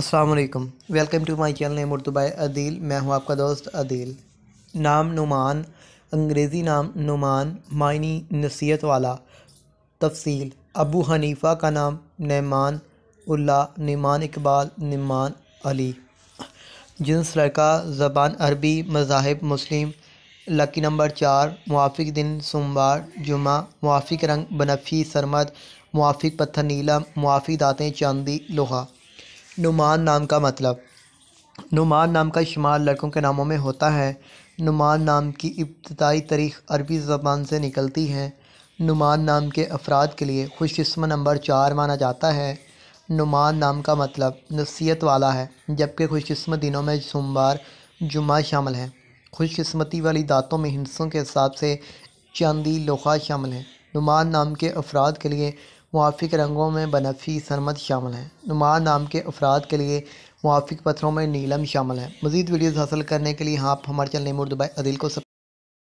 असलकम welcome to my channel name Urdu by Adeel मैं हूँ आपका दोस्त अदील नाम नुमान अंग्रेज़ी नाम नुमान मायनी नसीहत वाला तफसील अबू हनीफ़ा का नाम नमान उल्ला नमान इकबाल नमान अली जिन्स लड़का ज़बान अरबी मजाहब मुस्लिम लकी नंबर चार मुआफ़ दिन सोमवार जुमा मुआफ़ रंग बनफ़ी सरमद मुआफ़ पत्थर नीला मुआफ़ दातें चांदी लोहा नुमान नाम का मतलब नुमान नाम का शुमार लड़कों के नामों में होता है नुमान नाम की इब्तदाई तारीख अरबी ज़बान से निकलती है नुमान नाम के अफराद के लिए खुशस्म नंबर चार माना जाता है नुमान नाम का मतलब नसीहत वाला है जबकि खुशकस्म दिनों में सोमवार जुमा शामिल है खुशकस्मती वाली दातों में हिंसों के हिसाब से चांदी लोहा शामिल है नुमान नाम के अफराद के लिए मुआफ़ रंगों में बनफ़ी सरमद शामिल हैं नुमा नाम के अफराद के लिए मुआफ़ पत्थरों में नीलम शामिल है मज़ीद वीडियोज़ हासिल करने के लिए हाँ, आप हमारे चैनल दुबई अदिल को सब